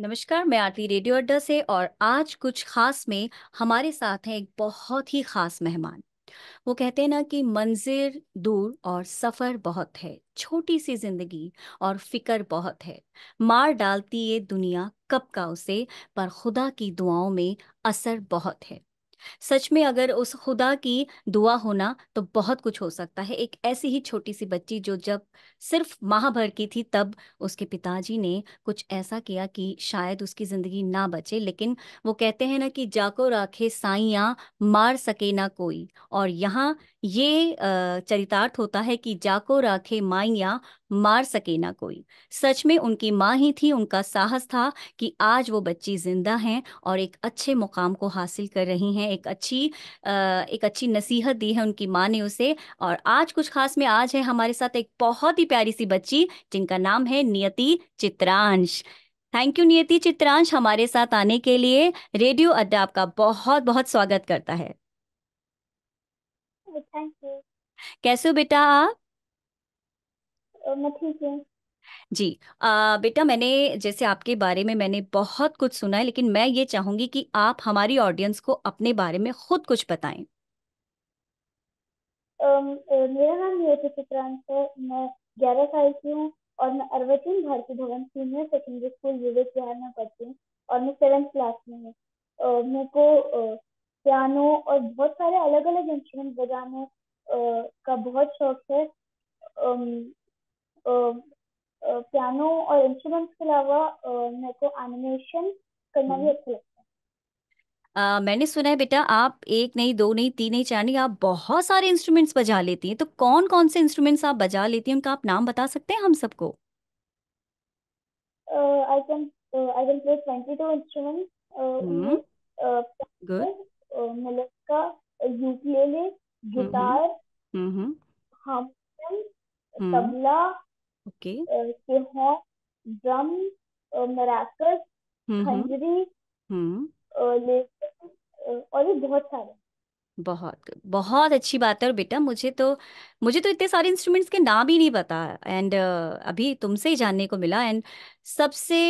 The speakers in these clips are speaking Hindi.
नमस्कार मैं आरती रेडियो अड्डा से और आज कुछ खास में हमारे साथ हैं एक बहुत ही खास मेहमान वो कहते हैं ना कि मंजिल दूर और सफ़र बहुत है छोटी सी जिंदगी और फिकर बहुत है मार डालती ये दुनिया कब का उसे पर खुदा की दुआओं में असर बहुत है सच में अगर उस खुदा की दुआ होना तो बहुत कुछ हो सकता है एक ऐसी ही छोटी सी बच्ची जो जब सिर्फ माह भर की थी तब उसके पिताजी ने कुछ ऐसा किया कि शायद उसकी ज़िंदगी ना बचे लेकिन वो कहते हैं ना कि जाको राखे साइया मार सके ना कोई और यहाँ ये चरितार्थ होता है कि जाको राखे माइया मार सके ना कोई सच में उनकी माँ ही थी उनका साहस था कि आज वो बच्ची ज़िंदा हैं और एक अच्छे मुकाम को हासिल कर रही हैं एक अच्छी एक अच्छी नसीहत दी है उनकी माँ ने उसे और आज कुछ खास में आज है हमारे साथ एक बहुत ही प्यारी सी बच्ची जिनका नाम है नियति चित्रांश थैंक यू नियति चित्रांश हमारे साथ आने के लिए रेडियो अड्डा आपका बहुत बहुत स्वागत करता है थैंक यू कैसे हो बेटा आप मैं ठीक हूँ जी आ, बेटा मैंने जैसे आपके बारे में मैंने बहुत कुछ सुना है लेकिन मैं ये चाहूंगी कि आप हमारी ऑडियंस को अपने बारे में खुद कुछ बताएं मेरा नाम नियति चित्रांत है मैं ग्यारह साल की हूँ और मैं अरवचन Bharati Bhavan senior secondary school Vivek Vihar में पढ़ती हूँ और मैं सेवेंथ क्लास में हूँ मेरे को पियानो और बहुत सारे अलग अलग इंस्ट्रूमेंट बजाने का बहुत शौक है पियानो और इंस्ट्रूमेंट्स के अलावा मेरे को एनिमेशन करना भी हम्म। अच्छा लगता है Uh, मैंने सुना है बेटा आप एक नहीं दो नहीं तीन नहीं चार नहीं आप बहुत सारे इंस्ट्रूमेंट्स बजा लेती हैं तो कौन कौन से इंस्ट्रूमेंट्स आप बजा लेती हैं उनका आप नाम बता सकते हैं हम सबको I can I can play 22 instruments गुड मलक्का ukulele guitar harmonium tabla okay drum maracas हम्म, हम्म। हम्म। और बहुत सारे बहुत बहुत अच्छी बात है और बेटा मुझे तो मुझे तो इतने सारे इंस्ट्रूमेंट्स के नाम ही नहीं पता एंड uh, अभी तुमसे ही जानने को मिला एंड सबसे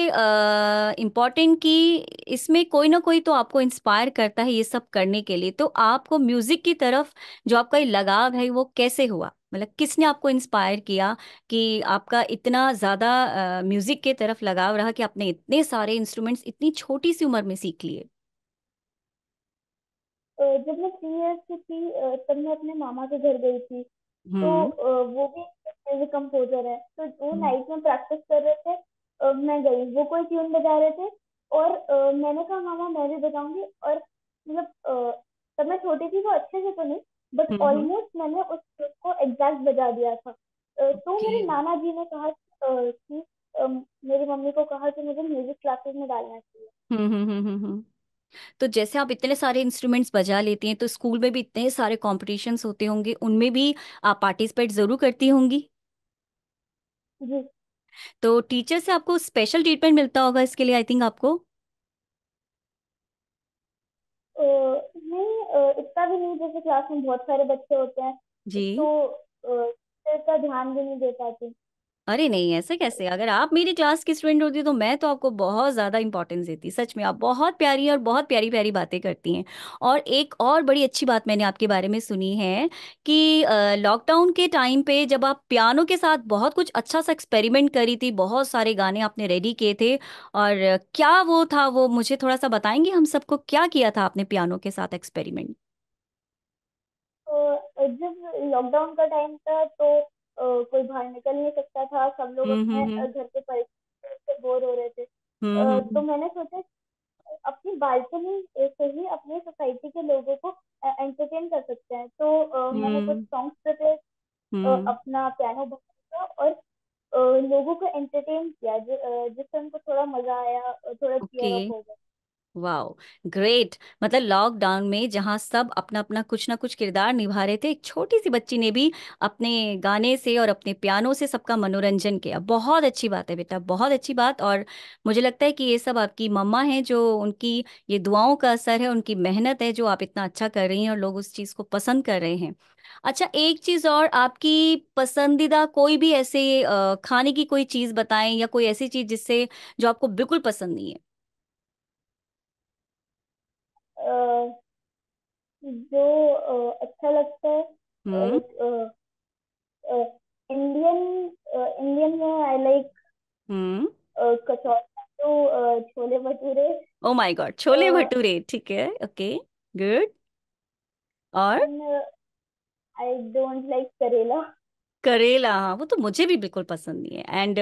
इम्पोर्टेंट uh, कि इसमें कोई ना कोई तो आपको इंस्पायर करता है ये सब करने के लिए तो आपको म्यूजिक की तरफ जो आपका लगाव है वो कैसे हुआ मतलब किसने आपको इंस्पायर किया कि आपका इतना ज़्यादा म्यूज़िक के तरफ लगाव रहा कि आपने इतने सारे इंस्ट्रूमेंट्स इतनी छोटी सी उम्र में सीख लिए जब मैं थ्री इयर्स की थी तब मैं अपने मामा के घर गई थी तो हम्म। वो भी म्यूजिक कंपोजर है तो वो नाइट हम्म। में प्रैक्टिस कर रहे थे मैं गई वो कोई ट्यून बजा रहे थे और मैंने कहा मामा मैं भी बजाऊंगी और मतलब तब मैं छोटी थी वो अच्छे से तो नहीं बट ऑलमोस्ट mm-hmm. मैंने उस ट्रिप को एग्जैक्ट बजा दिया था तो मेरे नाना जी ने कहा कि मेरी मम्मी को कहा कि मुझे म्यूजिक क्लासेस में डालना चाहिए हम्म, हम्म, हम्म, तो जैसे आप इतने सारे इंस्ट्रूमेंट्स बजा लेती हैं तो स्कूल में भी इतने सारे कॉम्पिटिशन होते होंगे उनमें भी आप पार्टिसिपेट जरूर करती होंगी जी तो टीचर से आपको स्पेशल ट्रीटमेंट मिलता होगा इसके लिए आई थिंक आपको इतना भी नहीं जैसे क्लास में बहुत सारे बच्चे होते हैं जी तो टीचर ध्यान भी नहीं दे पाती अरे नहीं ऐसे कैसे अगर आप मेरी क्लास की स्टूडेंट होती तो मैं तो आपको बहुत ज़्यादा इंपॉर्टेंस देती सच में आप बहुत प्यारी और बहुत प्यारी प्यारी बातें करती हैं और एक और बड़ी अच्छी बात मैंने आपके बारे में सुनी है कि लॉकडाउन के टाइम पे जब आप पियानो के साथ बहुत कुछ अच्छा सा एक्सपेरिमेंट करी थी बहुत सारे गाने आपने रेडी किए थे और क्या वो था वो मुझे थोड़ा सा बताएंगे हम सबको क्या किया था आपने पियानो के साथ एक्सपेरिमेंट जब लॉकडाउन का टाइम था तो कोई बाहर निकल नहीं सकता था सब लोग हम्म, अपने हम्म, हम्म। घर के परिवार बोर हो रहे थे तो मैंने सोचा अपनी बालकनी से ही अपने सोसाइटी के लोगों को एंटरटेन कर सकते हैं तो मैंने कुछ सॉन्ग्स प्रिपेयर अपना पियानो बजाया और लोगों को एंटरटेन किया जिससे उनको थोड़ा मजा आया थोड़ा चीयर हो गया वाओ ग्रेट मतलब लॉकडाउन में जहाँ सब अपना अपना कुछ ना कुछ किरदार निभा रहे थे एक छोटी सी बच्ची ने भी अपने गाने से और अपने पियानो से सबका मनोरंजन किया बहुत अच्छी बात है बेटा बहुत अच्छी बात और मुझे लगता है कि ये सब आपकी मम्मा हैं जो उनकी ये दुआओं का असर है उनकी मेहनत है जो आप इतना अच्छा कर रही हैं और लोग उस चीज़ को पसंद कर रहे हैं अच्छा एक चीज और आपकी पसंदीदा कोई भी ऐसे खाने की कोई चीज बताएं या कोई ऐसी चीज जिससे जो आपको बिल्कुल पसंद नहीं है जो अच्छा लगता है इंडियन इंडियन में आई लाइक कचौड़ा तो chole bhature oh my God chole bhature ठीक है ओके गुड और आई डोंट लाइक करेला करेला हाँ वो तो मुझे भी बिल्कुल पसंद नहीं है एंड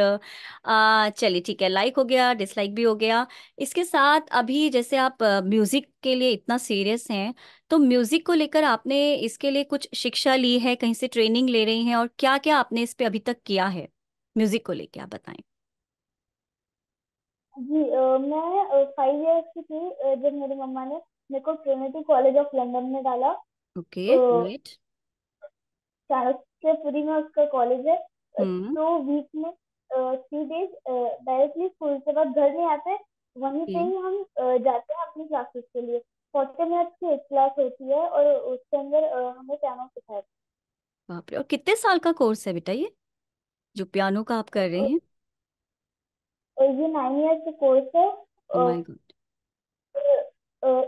चलिए ठीक है लाइक हो गया डिसलाइक भी हो गया इसके साथ अभी जैसे आप म्यूजिक के लिए इतना सीरियस हैं तो म्यूजिक को लेकर आपने इसके लिए कुछ शिक्षा ली है कहीं से ट्रेनिंग ले रही हैं और क्या क्या आपने इस पे अभी तक किया है म्यूजिक को लेकर आप बताएं जी मैं फाइव इयर्स की थी जब मेरी मम्मा ने मेरे को ट्रिनिटी कॉलेज ऑफ लंदन में डाला ओके ग्रेट तो शिवपुरी में उसका कॉलेज है तो हम्म। वीक में थ्री डेज डायरेक्टली स्कूल से बाद घर नहीं आते वहीं से ही हम जाते हैं अपनी क्लासेस के लिए फोर्टी मिनट की एक क्लास होती है और उसके अंदर हमें पियानो सिखाया बाप रे और कितने साल का कोर्स है बेटा ये जो पियानो का आप कर रहे हैं oh और ये नाइन ईयर का कोर्स है माय गॉड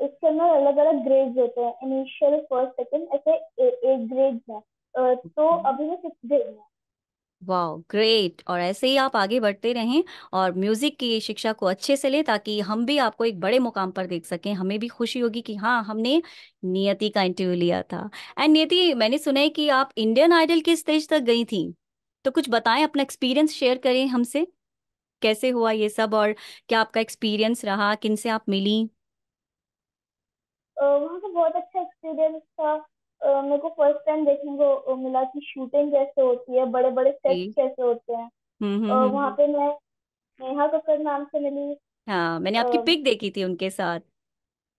इसके अंदर अलग अलग ग्रेड्स होते हैं इनिशियल फर्स्ट सेकंड ऐसे एक ग्रेड्स हैं तो अभी मैं सिक्स ग्रेड में वाह ग्रेट और ऐसे ही आप आगे बढ़ते रहें और म्यूजिक की शिक्षा को अच्छे से लें ताकि हम भी आपको एक बड़े मुकाम पर देख सकें हमें भी खुशी होगी कि हाँ हमने नियति का इंटरव्यू लिया था एंड नियति मैंने सुना है कि आप इंडियन आइडल के स्टेज तक गई थी तो कुछ बताएं अपना एक्सपीरियंस शेयर करें हमसे कैसे हुआ ये सब और क्या आपका एक्सपीरियंस रहा किन से आप मिली वहाँ तो बहुत अच्छा एक्सपीरियंस था मेरे को फर्स्ट टाइम देखने को मिला कि शूटिंग कैसे होती है बड़े बड़े सेट कैसे होते हैं uh, हम्म, हम्म, हम्म, वहां पे मैं नेहा कक्कर नाम से मिली हाँ मैंने आपकी पिक देखी थी उनके साथ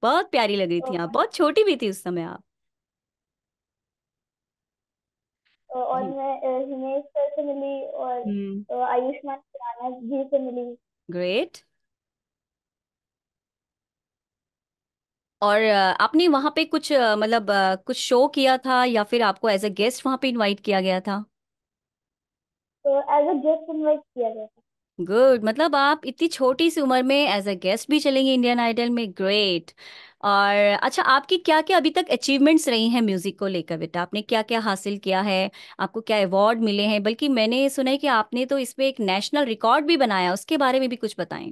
बहुत प्यारी लग रही थी आप बहुत छोटी भी थी उस समय आप और मैं हिमेश सर से मिली और आयुष्मान खुराना जी से मिली ग्रेट और आपने वहाँ पे कुछ मतलब कुछ शो किया था या फिर आपको एज अ गेस्ट वहाँ पे इनवाइट किया गया था तो एज अ गेस्ट इनवाइट किया गया था गुड मतलब आप इतनी छोटी सी उम्र में एज अ गेस्ट भी चलेंगे इंडियन आइडल में ग्रेट और अच्छा आपकी क्या क्या अभी तक अचीवमेंट्स रही हैं म्यूजिक को लेकर बेटा आपने क्या क्या हासिल किया है आपको क्या अवार्ड मिले हैं बल्कि मैंने सुना है कि आपने तो इस एक नेशनल रिकॉर्ड भी बनाया उसके बारे में भी कुछ बताएं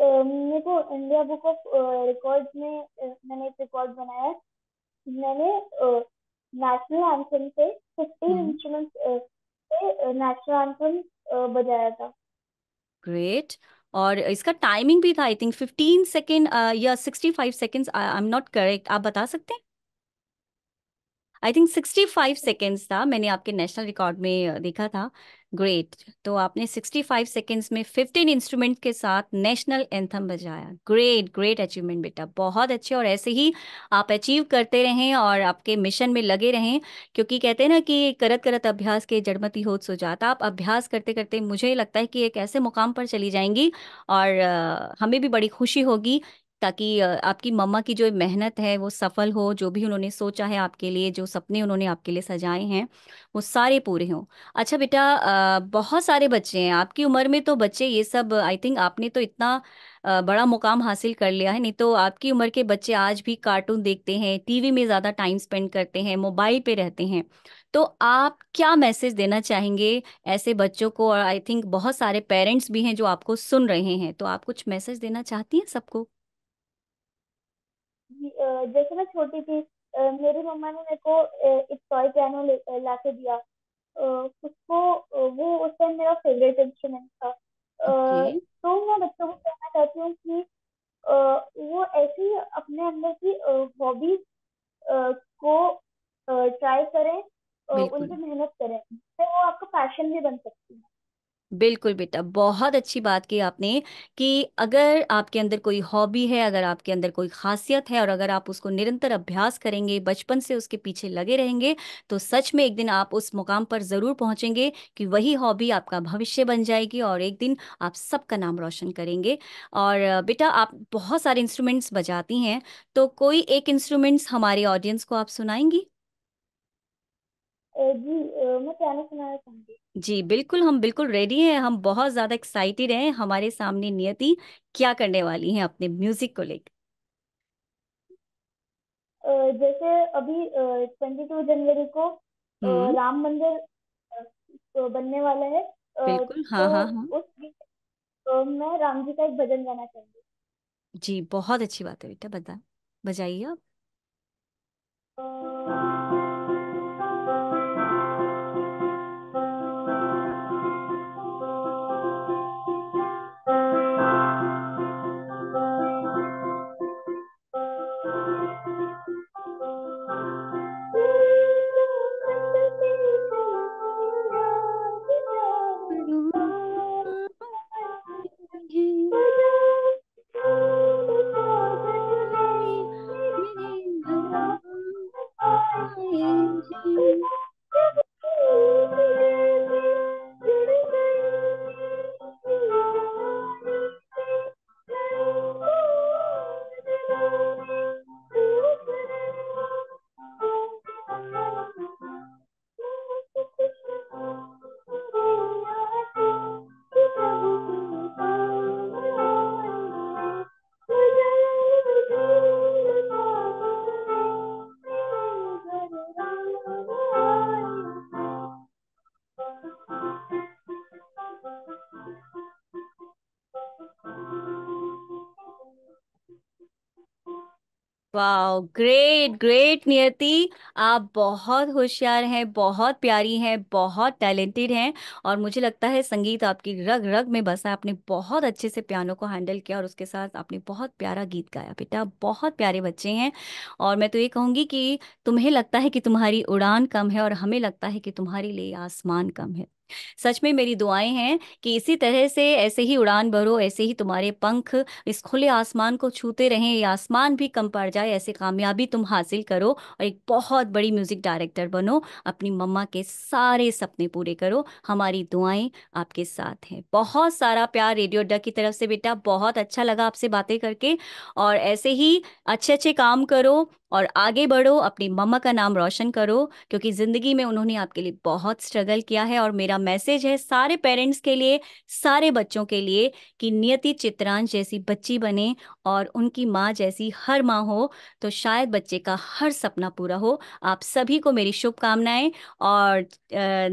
मेरे को इंडिया बुक ऑफ रिकॉर्ड में मैंने एक रिकॉर्ड बनाया मैंने नेशनल एंथम से फिफ्टीन हम्म। इंस्ट्रूमेंट्स से नेशनल एंथम बजाया था ग्रेट और इसका टाइमिंग भी था आई थिंक फिफ्टीन सेकेंड या sixty five second I am not correct आप बता सकते हैं I think sixty five seconds था मैंने आपके नेशनल रिकॉर्ड में देखा था ग्रेट तो आपने सिक्सटी फाइव सेकेंड्स में फिफ्टीन इंस्ट्रूमेंट के साथ नेशनल एंथम बजाया ग्रेट ग्रेट अचीवमेंट बेटा बहुत अच्छे और ऐसे ही आप अचीव करते रहें और आपके मिशन में लगे रहें क्योंकि कहते हैं ना कि करत करत अभ्यास के जड़मती हो सो जाता आप अभ्यास करते करते मुझे लगता है कि एक ऐसे मुकाम पर चली जाएंगी और हमें भी बड़ी खुशी होगी ताकि आपकी मम्मा की जो मेहनत है वो सफल हो जो भी उन्होंने सोचा है आपके लिए जो सपने उन्होंने आपके लिए सजाए हैं वो सारे पूरे हों अच्छा बेटा बहुत सारे बच्चे हैं आपकी उम्र में तो बच्चे ये सब आई थिंक आपने तो इतना बड़ा मुकाम हासिल कर लिया है नहीं तो आपकी उम्र के बच्चे आज भी कार्टून देखते हैं टीवी में ज़्यादा टाइम स्पेंड करते हैं मोबाइल पे रहते हैं तो आप क्या मैसेज देना चाहेंगे ऐसे बच्चों को और आई थिंक बहुत सारे पेरेंट्स भी हैं जो आपको सुन रहे हैं तो आप कुछ मैसेज देना चाहती हैं सबको जैसे मैं छोटी थी मेरी मम्मा ने मेरे को एक टॉय पियानो ला के दिया उसको वो उस टाइम मेरा फेवरेट इंस्ट्रूमेंट था तो मैं बच्चों को कहना चाहती हूँ कि वो ऐसी अपने अंदर की हॉबी को ट्राई करें उन पर मेहनत करें तो वो आपका पैशन भी बन सकती है बिल्कुल बेटा बहुत अच्छी बात की आपने कि अगर आपके अंदर कोई हॉबी है अगर आपके अंदर कोई खासियत है और अगर आप उसको निरंतर अभ्यास करेंगे बचपन से उसके पीछे लगे रहेंगे तो सच में एक दिन आप उस मुकाम पर ज़रूर पहुंचेंगे कि वही हॉबी आपका भविष्य बन जाएगी और एक दिन आप सबका नाम रोशन करेंगे और बेटा आप बहुत सारे इंस्ट्रूमेंट्स बजाती हैं तो कोई एक इंस्ट्रूमेंट्स हमारे ऑडियंस को आप सुनाएंगी जी मैं जी बिल्कुल हम बिल्कुल रेडी हैं हम बहुत ज़्यादा एक्साइटेड हैं हमारे सामने नियति क्या करने वाली हैं अपने म्यूजिक को लेकर जैसे अभी ट्वेंटी टू जनवरी को हम्म। राम मंदिर तो बनने वाला है बिल्कुल हाँ, तो हाँ हाँ उस तो मैं राम जी का एक भजन गाना चाहूंगी जी बहुत अच्छी बात है बेटा बता बजाइए आप वाह ग्रेट ग्रेट नियति आप बहुत होशियार हैं बहुत प्यारी हैं बहुत टैलेंटेड हैं और मुझे लगता है संगीत आपकी रग रग में बसा आपने बहुत अच्छे से पियानो को हैंडल किया और उसके साथ आपने बहुत प्यारा गीत गाया बेटा बहुत प्यारे बच्चे हैं और मैं तो ये कहूँगी कि तुम्हें लगता है कि तुम्हारी उड़ान कम है और हमें लगता है कि तुम्हारे लिए आसमान कम है सच में मेरी दुआएं हैं कि इसी तरह से ऐसे ही उड़ान भरो ऐसे ही तुम्हारे पंख इस खुले आसमान को छूते रहें ये आसमान भी कम पड़ जाए ऐसे कामयाबी तुम हासिल करो और एक बहुत बड़ी म्यूज़िक डायरेक्टर बनो अपनी मम्मा के सारे सपने पूरे करो हमारी दुआएं आपके साथ हैं बहुत सारा प्यार रेडियो अड्डा की तरफ से बेटा बहुत अच्छा लगा आपसे बातें करके और ऐसे ही अच्छे अच्छे काम करो और आगे बढ़ो अपनी मम्मा का नाम रोशन करो क्योंकि ज़िंदगी में उन्होंने आपके लिए बहुत स्ट्रगल किया है और मेरा मैसेज है सारे पेरेंट्स के लिए सारे बच्चों के लिए कि नियति चित्रांश जैसी बच्ची बने और उनकी माँ जैसी हर माँ हो तो शायद बच्चे का हर सपना पूरा हो आप सभी को मेरी शुभकामनाएं और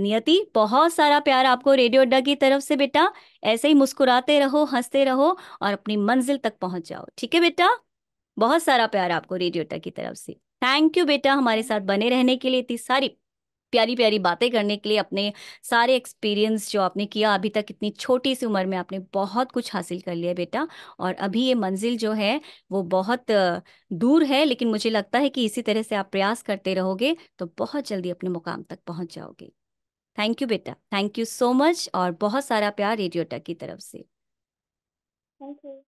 नियति बहुत सारा प्यार आपको रेडियो अड्डा की तरफ से बेटा ऐसे ही मुस्कुराते रहो हंसते रहो और अपनी मंजिल तक पहुंच जाओ ठीक है बेटा बहुत सारा प्यार आपको रेडियो टक की तरफ से थैंक यू बेटा हमारे साथ बने रहने के लिए इतनी सारी प्यारी प्यारी बातें करने के लिए अपने सारे एक्सपीरियंस जो आपने किया अभी तक इतनी छोटी सी उम्र में आपने बहुत कुछ हासिल कर लिया बेटा और अभी ये मंजिल जो है वो बहुत दूर है लेकिन मुझे लगता है कि इसी तरह से आप प्रयास करते रहोगे तो बहुत जल्दी अपने मुकाम तक पहुंच जाओगे थैंक यू बेटा थैंक यू सो मच और बहुत सारा प्यार रेडियो टक की तरफ से थैंक यू